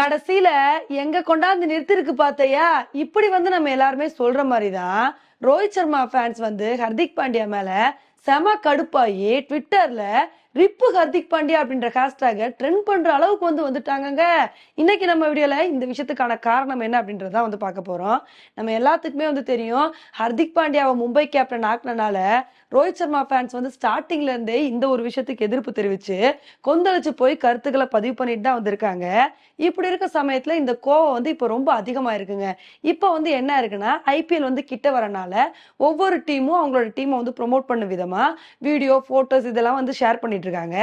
கடைசியில எங்க கொண்டாந்து நிறுத்திருக்கு பார்த்தையா இப்படி வந்து நம்ம எல்லாருமே சொல்ற மாதிரிதான் ரோஹித் சர்மா ஃபேன்ஸ் வந்து ஹர்திக் பாண்டியா மேல செம கடுப்பாயி ட்விட்டர்ல ரிப்பு ஹர்திக் பாண்டியா அப்படின்ற ஹேஷ்டாக ட்ரெண்ட் பண்ற அளவுக்கு வந்து வந்துட்டாங்க இன்னைக்கு நம்ம வீடியோல இந்த விஷயத்துக்கான காரணம் என்ன அப்படின்றத வந்து பார்க்க போறோம் நம்ம எல்லாத்துக்குமே வந்து தெரியும் ஹர்திக் பாண்டியாவை மும்பை கேப்டன் ஆக்கினால ரோஹித் சர்மா ஃபேன்ஸ் வந்து ஸ்டார்டிங்ல இருந்தே இந்த ஒரு விஷயத்துக்கு எதிர்ப்பு தெரிவிச்சு கொந்தளிச்சு போய் கருத்துக்களை பதிவு பண்ணிட்டு தான் வந்திருக்காங்க இப்படி இருக்க சமயத்துல இந்த கோவம் வந்து இப்போ ரொம்ப அதிகமா இருக்குங்க இப்போ வந்து என்ன இருக்குன்னா ஐபிஎல் வந்து கிட்ட வரனால ஒவ்வொரு டீமும் அவங்களோட டீமை வந்து ப்ரொமோட் பண்ண விதமா வீடியோ போட்டோஸ் இதெல்லாம் வந்து ஷேர் பண்ணிட்டு இருக்காங்க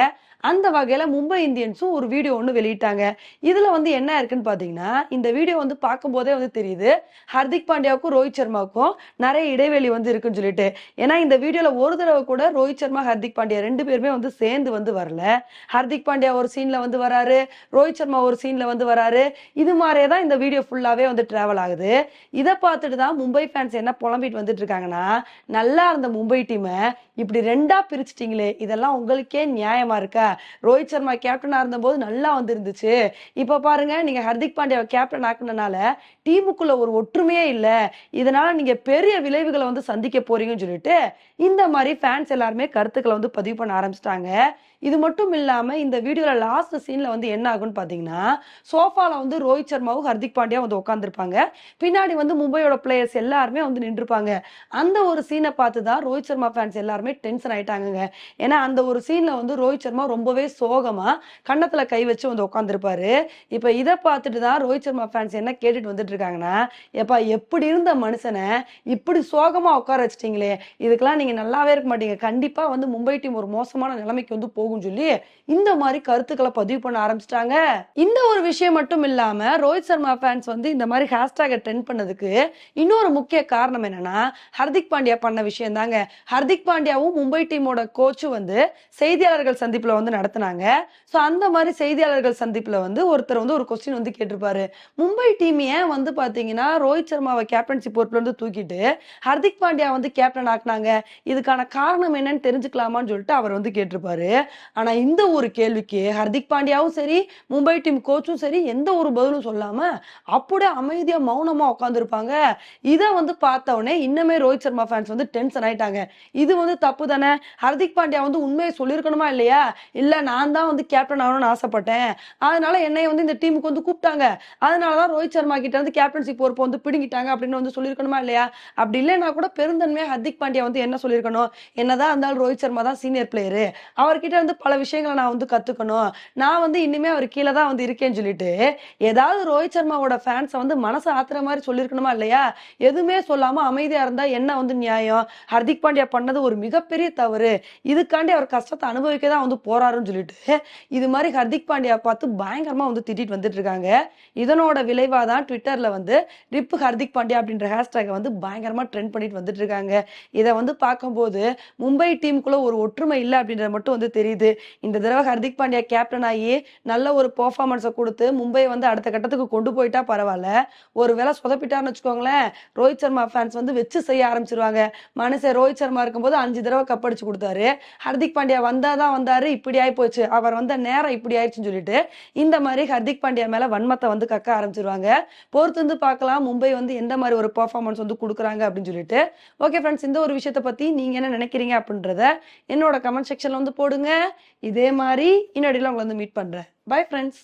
அந்த வகையில் மும்பை இந்தியன்ஸும் ஒரு வீடியோ ஒன்று வெளியிட்டாங்க இதில் வந்து என்ன இருக்குன்னு பார்த்தீங்கன்னா இந்த வீடியோ வந்து பார்க்கும்போதே வந்து தெரியுது ஹர்திக் பாண்டியாவுக்கும் ரோஹித் சர்மாவுக்கும் நிறைய இடைவெளி வந்து இருக்குன்னு சொல்லிட்டு ஏன்னா இந்த வீடியோவில் ஒரு தடவை கூட ரோஹித் சர்மா ஹர்திக் பாண்டியா ரெண்டு பேருமே வந்து சேர்ந்து வந்து வரல ஹர்திக் பாண்டியா ஒரு சீனில் வந்து வராரு ரோஹித் சர்மா ஒரு சீனில் வந்து வராரு இது மாதிரியே தான் இந்த வீடியோ ஃபுல்லாகவே வந்து ட்ராவல் ஆகுது இதை பார்த்துட்டு தான் மும்பை ஃபேன்ஸ் என்ன புலம்பிட்டு வந்துட்டு இருக்காங்கன்னா நல்லா இருந்த மும்பை டீமை இப்படி ரெண்டா பிரிச்சிட்டிங்களே இதெல்லாம் உங்களுக்கே நியாயமா இருக்கா ரோஹித் சர்மா கேப்டனா இருந்தபோது நல்லா வந்திருந்துச்சு இப்ப பாருங்க நீங்க ஹர்திக் பாண்டியாவை கேப்டன் ஆக்குனனால டீமுக்குள்ள ஒரு ஒற்றுமையே இல்லை இதனால நீங்க பெரிய விளைவுகளை வந்து சந்திக்க போறீங்கன்னு சொல்லிட்டு இந்த மாதிரி ஃபேன்ஸ் எல்லாருமே கருத்துக்களை வந்து பதிவு பண்ண ஆரம்பிச்சிட்டாங்க இது மட்டும் இல்லாம இந்த வீடியோல லாஸ்ட் சீன்ல வந்து என்ன ஆகும்னு பாத்தீங்கன்னா சோஃபால வந்து ரோஹித் சர்மாவும் ஹர்திக் பாண்டியா வந்து உட்காந்துருப்பாங்க பின்னாடி வந்து மும்பையோட பிளேயர்ஸ் எல்லாருமே வந்து நின்றுருப்பாங்க அந்த ஒரு சீனை பார்த்து தான் ரோஹித் சர்மா ஃபேன்ஸ் எல்லாருமே டென்ஷன் ஆயிட்டாங்க ஏன்னா அந்த ஒரு சீன்ல வந்து ரோஹித் சர்மா ரொம்ப ரொம்பவே சோகமா கன்னத்துல கை வச்சு வந்து உட்காந்துருப்பாரு இப்ப இதை பார்த்துட்டு தான் ரோஹித் சர்மா ஃபேன்ஸ் என்ன கேட்டுட்டு வந்துட்டு இருக்காங்கன்னா எப்பா எப்படி இருந்த மனுஷனை இப்படி சோகமா உட்கார வச்சிட்டீங்களே இதுக்கெல்லாம் நீங்க நல்லாவே இருக்க மாட்டீங்க கண்டிப்பா வந்து மும்பை டீம் ஒரு மோசமான நிலைமைக்கு வந்து போகும் சொல்லி இந்த மாதிரி கருத்துக்களை பதிவு பண்ண ஆரம்பிச்சிட்டாங்க இந்த ஒரு விஷயம் மட்டும் இல்லாம ரோஹித் சர்மா ஃபேன்ஸ் வந்து இந்த மாதிரி ஹேஷ்டாக ட்ரெண்ட் பண்ணதுக்கு இன்னொரு முக்கிய காரணம் என்னன்னா ஹர்திக் பாண்டியா பண்ண விஷயம் தாங்க ஹர்திக் பாண்டியாவும் மும்பை டீமோட கோச்சும் வந்து செய்தியாளர்கள் சந்திப்புல வந்து நடத்தினாங்க ஸோ அந்த மாதிரி செய்தியாளர்கள் சந்திப்பில் வந்து ஒருத்தர் வந்து ஒரு கொஸ்டின் வந்து கேட்டிருப்பாரு மும்பை டீம் ஏன் வந்து பார்த்தீங்கன்னா ரோஹித் சர்மாவை கேப்டன்ஷிப் கேப்டன்சி போர்ட்லேருந்து தூக்கிட்டு ஹர்திக் பாண்டியா வந்து கேப்டன் ஆக்குனாங்க இதுக்கான காரணம் என்னன்னு தெரிஞ்சுக்கலாமான்னு சொல்லிட்டு அவர் வந்து கேட்டிருப்பாரு ஆனால் இந்த ஒரு கேள்விக்கு ஹர்திக் பாண்டியாவும் சரி மும்பை டீம் கோச்சும் சரி எந்த ஒரு பதிலும் சொல்லாமல் அப்படியே அமைதியாக மௌனமாக உட்காந்துருப்பாங்க இதை வந்து பார்த்தவொடனே இன்னமே ரோஹித் சர்மா ஃபேன்ஸ் வந்து டென்ஷன் ஆயிட்டாங்க இது வந்து தப்பு தானே ஹர்திக் பாண்டியா வந்து உண்மையை சொல்லியிருக்கணுமா இல்லையா இல்லை நான் தான் வந்து கேப்டன் ஆகணும்னு ஆசைப்பட்டேன் அதனால என்னை வந்து இந்த டீமுக்கு வந்து கூப்பிட்டாங்க அதனால தான் ரோஹித் சர்மா கிட்ட வந்து கேப்டன்சி பொறுப்பை வந்து பிடுங்கிட்டாங்க அப்படின்னு வந்து சொல்லியிருக்கணுமா இல்லையா அப்படி இல்லைன்னா கூட பெருந்தன்மையாக ஹர்திக் பாண்டியா வந்து என்ன சொல்லியிருக்கணும் என்னதான் இருந்தாலும் ரோஹித் சர்மா தான் சீனியர் பிளேயரு அவர்கிட்ட இருந்து பல விஷயங்களை நான் வந்து கற்றுக்கணும் நான் வந்து இனிமே அவர் கீழே தான் வந்து இருக்கேன்னு சொல்லிட்டு ஏதாவது ரோஹித் சர்மாவோட ஃபேன்ஸை வந்து மனசு ஆத்துற மாதிரி சொல்லியிருக்கணுமா இல்லையா எதுவுமே சொல்லாமல் அமைதியாக இருந்தால் என்ன வந்து நியாயம் ஹர்திக் பாண்டியா பண்ணது ஒரு மிகப்பெரிய தவறு இதுக்காண்டி அவர் கஷ்டத்தை அனுபவிக்க தான் வந்து போகிறார் போறாருன்னு சொல்லிட்டு இது மாதிரி ஹர்திக் பாண்டியா பார்த்து பயங்கரமா வந்து திட்டிட்டு வந்துட்டு இருக்காங்க இதனோட விளைவா தான் ட்விட்டர்ல வந்து ரிப் ஹர்திக் பாண்டியா அப்படின்ற ஹேஷ்டேக்கை வந்து பயங்கரமா ட்ரெண்ட் பண்ணிட்டு வந்துட்டு இருக்காங்க இதை வந்து பார்க்கும்போது மும்பை டீமுக்குள்ள ஒரு ஒற்றுமை இல்லை அப்படின்றது மட்டும் வந்து தெரியுது இந்த தடவை ஹர்திக் பாண்டியா கேப்டன் ஆகி நல்ல ஒரு பெர்ஃபார்மன்ஸை கொடுத்து மும்பை வந்து அடுத்த கட்டத்துக்கு கொண்டு போயிட்டா பரவாயில்ல ஒரு வேலை சொதப்பிட்டான்னு வச்சுக்கோங்களேன் ரோஹித் சர்மா ஃபேன்ஸ் வந்து வச்சு செய்ய ஆரம்பிச்சிருவாங்க மனுஷன் ரோஹித் சர்மா இருக்கும்போது அஞ்சு தடவை கப் அடிச்சு கொடுத்தாரு ஹர்திக் பாண்டியா வந்தாதான் வந்தாரு இப்படி இப்படி ஆகி போச்சு அவர் வந்த நேரம் இப்படி ஆயிடுச்சுன்னு சொல்லிட்டு இந்த மாதிரி ஹர்திக் பாண்டியா மேல வன்மத்தை வந்து கக்க ஆரம்பிச்சிருவாங்க பொறுத்து வந்து பார்க்கலாம் மும்பை வந்து எந்த மாதிரி ஒரு பர்ஃபார்மன்ஸ் வந்து கொடுக்குறாங்க அப்படின்னு சொல்லிட்டு ஓகே ஃப்ரெண்ட்ஸ் இந்த ஒரு விஷயத்தை பத்தி நீங்க என்ன நினைக்கிறீங்க அப்படின்றத என்னோட கமெண்ட் செக்ஷன்ல வந்து போடுங்க இதே மாதிரி இன்னடியில் உங்களை வந்து மீட் பண்றேன் பை ஃப்ரெண்ட்ஸ்